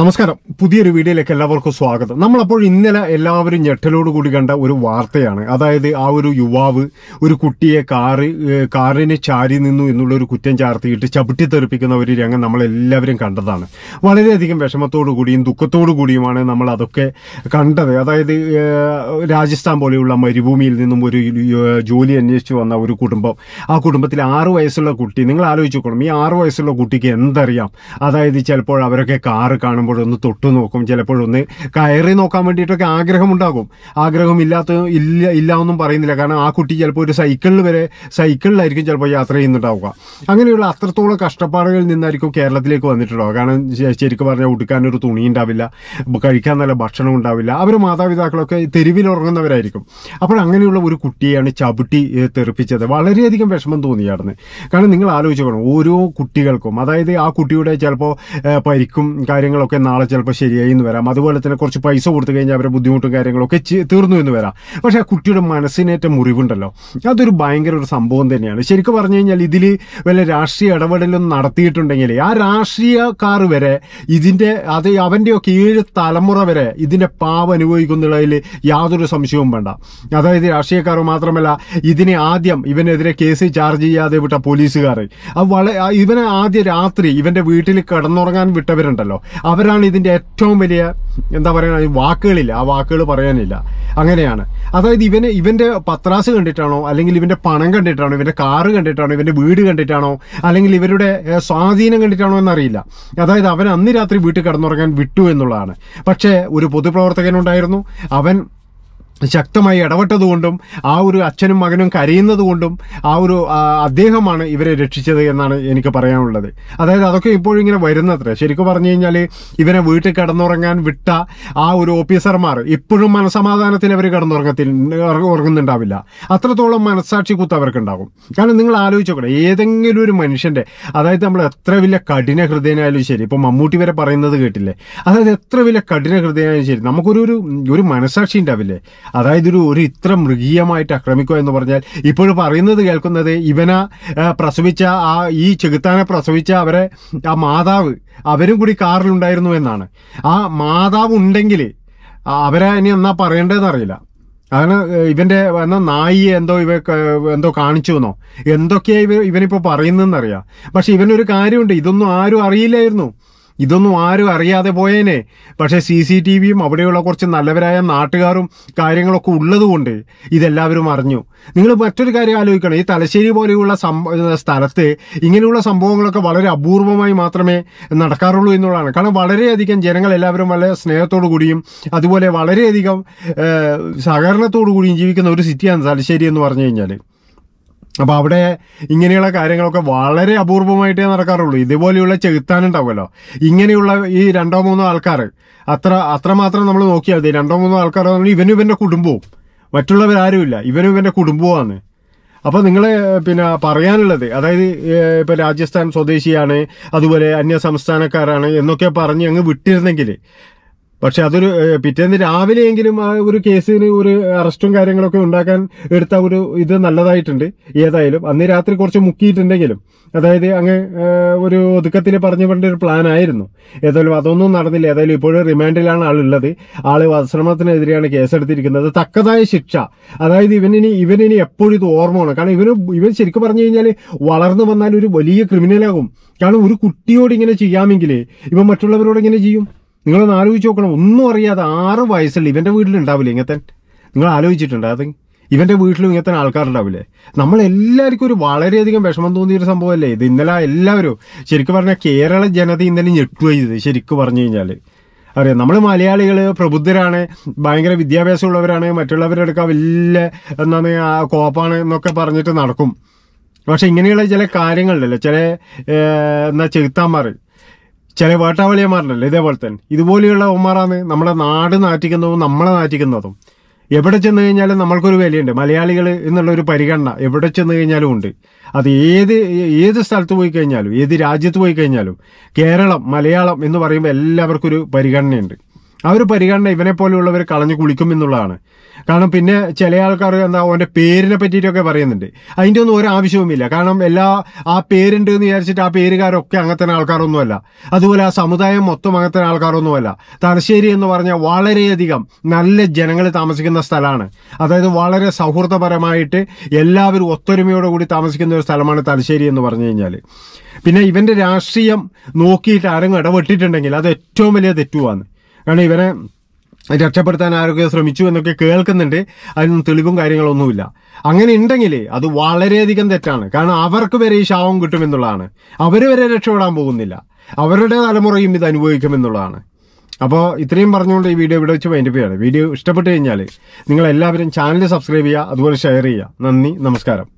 നമസ്കാരം പുതിയൊരു വീഡിയോയിലേക്ക് എല്ലാവർക്കും സ്വാഗതം നമ്മളപ്പോൾ ഇന്നലെ എല്ലാവരും ഞെട്ടലോട് കൂടി കണ്ട ഒരു വാർത്തയാണ് അതായത് ആ ഒരു യുവാവ് ഒരു കുട്ടിയെ കാറ് കാറിനെ ചാരി നിന്നു എന്നുള്ള ഒരു കുറ്റം ചാർത്തിയിട്ട് ചവിട്ടി തെറിപ്പിക്കുന്ന ഒരു രംഗം നമ്മളെല്ലാവരും കണ്ടതാണ് വളരെയധികം വിഷമത്തോടു കൂടിയും ദുഃഖത്തോടു കൂടിയുമാണ് നമ്മൾ അതൊക്കെ കണ്ടത് അതായത് രാജസ്ഥാൻ പോലെയുള്ള മരുഭൂമിയിൽ നിന്നും ഒരു ജോലി അന്വേഷിച്ചു വന്ന ഒരു കുടുംബം ആ കുടുംബത്തിൽ ആറ് വയസ്സുള്ള കുട്ടി നിങ്ങൾ ആലോചിച്ചോക്കണം ഈ ആറ് വയസ്സുള്ള കുട്ടിക്ക് എന്തറിയാം അതായത് ചിലപ്പോൾ അവരൊക്കെ കാറ് കാണും പറയുമ്പോഴൊന്ന് തൊട്ട് നോക്കും ചിലപ്പോഴൊന്ന് കയറി നോക്കാൻ വേണ്ടിയിട്ടൊക്കെ ആഗ്രഹമുണ്ടാകും ഇല്ലാത്ത ഇല്ല ഇല്ല ഒന്നും പറയുന്നില്ല കാരണം ആ കുട്ടി ചിലപ്പോൾ ഒരു സൈക്കിളിൽ വരെ സൈക്കിളിലായിരിക്കും ചിലപ്പോൾ യാത്ര ചെയ്യുന്നുണ്ടാവുക അങ്ങനെയുള്ള അത്രത്തോളം കഷ്ടപ്പാടുകളിൽ നിന്നായിരിക്കും കേരളത്തിലേക്ക് വന്നിട്ടുണ്ടാവുക കാരണം ശരിക്കും പറഞ്ഞാൽ ഉടുക്കാൻ ഒരു തുണി ഉണ്ടാവില്ല കഴിക്കാൻ നല്ല ഭക്ഷണം ഉണ്ടാവില്ല അവർ മാതാപിതാക്കളൊക്കെ തെരുവിൽ ഉറങ്ങുന്നവരായിരിക്കും അപ്പോൾ അങ്ങനെയുള്ള ഒരു കുട്ടിയാണ് ചവിട്ടി തെറിപ്പിച്ചത് വളരെയധികം വിഷമം തോന്നിയായിരുന്നു കാരണം നിങ്ങൾ ആലോചിക്കണം ഓരോ കുട്ടികൾക്കും അതായത് ആ കുട്ടിയുടെ ചിലപ്പോൾ പരിക്കും കാര്യങ്ങളൊക്കെ ഓക്കെ നാളെ ചിലപ്പോൾ ശരിയായി എന്ന് വരാം അതുപോലെ തന്നെ കുറച്ച് പൈസ കൊടുത്തു കഴിഞ്ഞാൽ അവരെ ബുദ്ധിമുട്ടും കാര്യങ്ങളൊക്കെ തീർന്നു എന്ന് വരാം പക്ഷേ ആ കുട്ടിയുടെ മനസ്സിനേറ്റ മുറിവുണ്ടല്ലോ അതൊരു ഭയങ്കര ഒരു സംഭവം തന്നെയാണ് ശരിക്കും പറഞ്ഞു കഴിഞ്ഞാൽ ഇതിൽ വല്ല രാഷ്ട്രീയ ഇടപെടലും നടത്തിയിട്ടുണ്ടെങ്കിൽ ആ രാഷ്ട്രീയക്കാർ വരെ ഇതിൻ്റെ അത് അവൻ്റെയൊക്കെ ഏഴ് തലമുറ വരെ ഇതിൻ്റെ പാവം അനുഭവിക്കുന്നതിൽ യാതൊരു സംശയവും വേണ്ട അതായത് രാഷ്ട്രീയക്കാർ മാത്രമല്ല ഇതിനെ ആദ്യം ഇവനെതിരെ കേസ് ചാർജ് ചെയ്യാതെ വിട്ട പോലീസുകാർ അത് വളരെ ഇവനെ ആദ്യ രാത്രി ഇവൻ്റെ വീട്ടിൽ കിടന്നുറങ്ങാൻ വിട്ടവരുണ്ടല്ലോ അവർ അവരാണ് ഇതിൻ്റെ ഏറ്റവും വലിയ എന്താ പറയുക വാക്കുകളില്ല ആ വാക്കുകൾ പറയാനില്ല അങ്ങനെയാണ് അതായത് ഇവന് ഇവൻ്റെ പത്രാസ് കണ്ടിട്ടാണോ അല്ലെങ്കിൽ ഇവൻ്റെ പണം കണ്ടിട്ടാണോ ഇവൻ്റെ കാറ് കണ്ടിട്ടാണോ ഇവൻ്റെ വീട് കണ്ടിട്ടാണോ അല്ലെങ്കിൽ ഇവരുടെ സ്വാധീനം കണ്ടിട്ടാണോ എന്നറിയില്ല അതായത് അവൻ അന്ന് രാത്രി വീട്ടിൽ കടന്നുറങ്ങാൻ വിട്ടു എന്നുള്ളതാണ് പക്ഷേ ഒരു പൊതുപ്രവർത്തകനുണ്ടായിരുന്നു അവൻ ശക്തമായി ഇടപെട്ടതുകൊണ്ടും ആ ഒരു അച്ഛനും മകനും കരയുന്നതുകൊണ്ടും ആ ഒരു അദ്ദേഹമാണ് ഇവരെ രക്ഷിച്ചത് എന്നാണ് എനിക്ക് പറയാനുള്ളത് അതായത് അതൊക്കെ ഇപ്പോഴും ഇങ്ങനെ വരുന്നത്രേ ശരിക്കും പറഞ്ഞു കഴിഞ്ഞാൽ ഇവനെ വീട്ടിൽ കിടന്നുറങ്ങാൻ വിട്ട ആ ഒരു ഓഫീസർമാർ ഇപ്പോഴും മനസമാധാനത്തിൽ അവർ കിടന്നുറങ്ങത്തിൽ ഉറങ്ങുന്നുണ്ടാവില്ല അത്രത്തോളം മനസ്സാക്ഷി കുത്ത് അവർക്കുണ്ടാകും കാരണം നിങ്ങൾ ആലോചിച്ചോക്കണം ഏതെങ്കിലും ഒരു മനുഷ്യൻ്റെ അതായത് നമ്മൾ എത്ര വലിയ കഠിന ഹൃദയനായാലും ശരി ഇപ്പോൾ മമ്മൂട്ടി വരെ പറയുന്നത് കേട്ടില്ലേ അതായത് എത്ര വലിയ കഠിന ഹൃദയനായാലും ശരി നമുക്കൊരു ഒരു മനസ്സാക്ഷി ഉണ്ടാവില്ലേ അതായത് ഒരു ഒരു ഇത്ര മൃഗീയമായിട്ട് ആക്രമിക്കുക എന്ന് പറഞ്ഞാൽ ഇപ്പോൾ പറയുന്നത് കേൾക്കുന്നത് ഇവന പ്രസവിച്ച ആ ഈ ചെകുത്താനെ പ്രസവിച്ച അവരെ ആ മാതാവ് അവരും കൂടി കാറിലുണ്ടായിരുന്നു എന്നാണ് ആ മാതാവ് ഉണ്ടെങ്കിൽ അവരെ ഇനി എന്നാ പറയേണ്ടതെന്നറിയില്ല അങ്ങനെ ഇവന്റെ എന്നാ നായി എന്തോ ഇവ എന്തോ കാണിച്ചു എന്നോ എന്തൊക്കെയാണ് ഇവ ഇവനിപ്പോൾ പറയുന്നതെന്നറിയാം പക്ഷെ ഇവനൊരു കാര്യമുണ്ട് ഇതൊന്നും ആരും അറിയില്ലായിരുന്നു ഇതൊന്നും ആരും അറിയാതെ പോയേനെ പക്ഷേ സി സി ടി വിയും അവിടെയുള്ള കുറച്ച് നല്ലവരായ നാട്ടുകാരും കാര്യങ്ങളൊക്കെ ഉള്ളതുകൊണ്ട് ഇതെല്ലാവരും അറിഞ്ഞു നിങ്ങൾ മറ്റൊരു കാര്യം ആലോചിക്കണം ഈ തലശ്ശേരി പോലെയുള്ള സ്ഥലത്ത് ഇങ്ങനെയുള്ള സംഭവങ്ങളൊക്കെ വളരെ അപൂർവമായി മാത്രമേ നടക്കാറുള്ളൂ എന്നുള്ളതാണ് കാരണം വളരെയധികം ജനങ്ങൾ എല്ലാവരും വളരെ സ്നേഹത്തോടു കൂടിയും അതുപോലെ വളരെയധികം സഹകരണത്തോടു കൂടിയും ജീവിക്കുന്ന ഒരു സിറ്റിയാണ് തലശ്ശേരി എന്ന് പറഞ്ഞു കഴിഞ്ഞാൽ അപ്പോൾ അവിടെ ഇങ്ങനെയുള്ള കാര്യങ്ങളൊക്കെ വളരെ അപൂർവമായിട്ടേ നടക്കാറുള്ളൂ ഇതുപോലെയുള്ള ചെകുത്താനുണ്ടാവുമല്ലോ ഇങ്ങനെയുള്ള ഈ രണ്ടോ മൂന്നോ ആൾക്കാർ അത്ര അത്രമാത്രം നമ്മൾ നോക്കിയാൽ മതി രണ്ടോ മൂന്നോ ആൾക്കാർ ഇവനും ഇവൻ്റെ കുടുംബവും മറ്റുള്ളവരാരുമില്ല ഇവനും ഇവൻ്റെ കുടുംബവുമാണ് അപ്പോൾ നിങ്ങൾ പിന്നെ പറയാനുള്ളത് അതായത് ഇപ്പോൾ രാജസ്ഥാൻ സ്വദേശിയാണ് അതുപോലെ അന്യ സംസ്ഥാനക്കാരാണ് എന്നൊക്കെ പറഞ്ഞ് അങ്ങ് വിട്ടിരുന്നെങ്കിൽ പക്ഷെ അതൊരു പിറ്റേന്ന് രാവിലെയെങ്കിലും ആ ഒരു കേസിന് ഒരു അറസ്റ്റും കാര്യങ്ങളൊക്കെ ഉണ്ടാക്കാൻ എടുത്ത ഒരു ഇത് നല്ലതായിട്ടുണ്ട് ഏതായാലും അന്ന് രാത്രി കുറച്ച് മുക്കിയിട്ടുണ്ടെങ്കിലും അതായത് അങ്ങ് ഒരു ഒതുക്കത്തിൽ പറഞ്ഞു പറഞ്ഞ ഒരു പ്ലാൻ ആയിരുന്നു ഏതായാലും അതൊന്നും നടന്നില്ല ഏതായാലും ഇപ്പോഴും റിമാൻഡിലാണ് ആളുള്ളത് ആള് വസ്ത്രമത്തിനെതിരെയാണ് കേസെടുത്തിരിക്കുന്നത് തക്കതായ ശിക്ഷ അതായത് ഇവനിനി ഇവനിനി എപ്പോഴും ഇത് ഓർമ്മയാണ് കാരണം ഇവന് ഇവൻ ശരിക്കും പറഞ്ഞു കഴിഞ്ഞാൽ വളർന്നു വന്നാൽ ഒരു വലിയ ക്രിമിനലാകും കാരണം ഒരു കുട്ടിയോട് ഇങ്ങനെ ചെയ്യാമെങ്കിൽ ഇവൻ മറ്റുള്ളവരോട് ഇങ്ങനെ ചെയ്യും നിങ്ങളൊന്ന് ആലോചിച്ച് നോക്കണം ഒന്നും അറിയാതെ ആറ് വയസ്സുള്ള ഇവൻ്റെ വീട്ടിലുണ്ടാവില്ലേ ഇങ്ങനത്തെ നിങ്ങൾ ആലോചിച്ചിട്ടുണ്ട് അത് ഇവൻ്റെ വീട്ടിലും ഇങ്ങനത്തെ ആൾക്കാരുണ്ടാവില്ലേ നമ്മളെല്ലാവർക്കും ഒരു വളരെയധികം വിഷമം തോന്നിയൊരു സംഭവമല്ലേ ഇത് ഇന്നലെ എല്ലാവരും ശരിക്കും പറഞ്ഞാൽ കേരള ജനത ഇന്നലെ ഞെട്ടുക ഇത് ശരിക്കും പറഞ്ഞു കഴിഞ്ഞാൽ അറിയാം നമ്മൾ മലയാളികൾ പ്രബുദ്ധരാണ് ഭയങ്കര വിദ്യാഭ്യാസമുള്ളവരാണ് അടുക്ക വലിയ എന്താണ് കോപ്പാണ് എന്നൊക്കെ പറഞ്ഞിട്ട് നടക്കും പക്ഷേ ഇങ്ങനെയുള്ള ചില കാര്യങ്ങളുണ്ടല്ലോ ചില എന്താ ചെകുത്താന്മാർ ചില വേട്ടാവളിയന്മാരുണ്ടല്ലോ ഇതേപോലെ തന്നെ ഇതുപോലെയുള്ള ഒന്മാരാണ് നമ്മുടെ നാട് നാറ്റിക്കുന്നതും നമ്മളെ നാറ്റിക്കുന്നതും എവിടെ ചെന്ന് കഴിഞ്ഞാലും നമ്മൾക്കൊരു വിലയുണ്ട് മലയാളികൾ എന്നുള്ള ഒരു പരിഗണന എവിടെ ചെന്ന് കഴിഞ്ഞാലും ഉണ്ട് അത് ഏത് ഏത് സ്ഥലത്ത് പോയി കഴിഞ്ഞാലും ഏത് രാജ്യത്ത് പോയി കഴിഞ്ഞാലും കേരളം മലയാളം എന്ന് പറയുമ്പോൾ എല്ലാവർക്കും ഒരു പരിഗണനയുണ്ട് ആ ഒരു പരിഗണന ഇവനെ പോലെയുള്ളവർ കളഞ്ഞു കുളിക്കും എന്നുള്ളതാണ് കാരണം പിന്നെ ചില ആൾക്കാർ എന്താ അവൻ്റെ പേരിനെ പറ്റിയിട്ടൊക്കെ പറയുന്നുണ്ട് അതിൻ്റെ ഒന്നും ഒരു ആവശ്യവുമില്ല കാരണം എല്ലാ ആ പേരുണ്ട് എന്ന് വിചാരിച്ചിട്ട് ആ പേരുകാരൊക്കെ അങ്ങനത്തെ ആൾക്കാരൊന്നുമല്ല അതുപോലെ ആ സമുദായം മൊത്തം അങ്ങനത്തെ ആൾക്കാരൊന്നുമല്ല തലശ്ശേരി എന്ന് പറഞ്ഞാൽ വളരെയധികം നല്ല ജനങ്ങൾ താമസിക്കുന്ന സ്ഥലമാണ് അതായത് വളരെ സൗഹൃദപരമായിട്ട് എല്ലാവരും ഒത്തൊരുമയോടെ കൂടി താമസിക്കുന്ന ഒരു സ്ഥലമാണ് തലശ്ശേരി എന്ന് പറഞ്ഞു കഴിഞ്ഞാൽ പിന്നെ ഇവൻ്റെ രാഷ്ട്രീയം നോക്കിയിട്ട് ആരെങ്കിലും ഇടപെട്ടിട്ടുണ്ടെങ്കിൽ അത് ഏറ്റവും വലിയ തെറ്റുവാണ് കാരണം ഇവരെ രക്ഷപ്പെടുത്താൻ ആരൊക്കെ ശ്രമിച്ചു എന്നൊക്കെ കേൾക്കുന്നുണ്ട് അതിനൊന്നും തെളിവും കാര്യങ്ങളൊന്നുമില്ല അങ്ങനെ ഉണ്ടെങ്കിൽ അത് വളരെയധികം തെറ്റാണ് കാരണം അവർക്ക് വരെ ഈ ശാവം കിട്ടുമെന്നുള്ളതാണ് അവർ വരെ രക്ഷപ്പെടാൻ പോകുന്നില്ല അവരുടെ തലമുറയും ഇത് അനുഭവിക്കുമെന്നുള്ളതാണ് അപ്പോൾ ഇത്രയും പറഞ്ഞുകൊണ്ട് ഈ വീഡിയോ ഇവിടെ വെച്ച് വൈൻഡപ്പ് ചെയ്യാണ് വീഡിയോ ഇഷ്ടപ്പെട്ട് കഴിഞ്ഞാൽ നിങ്ങൾ എല്ലാവരും ചാനൽ സബ്സ്ക്രൈബ് ചെയ്യുക അതുപോലെ ഷെയർ ചെയ്യുക നന്ദി നമസ്കാരം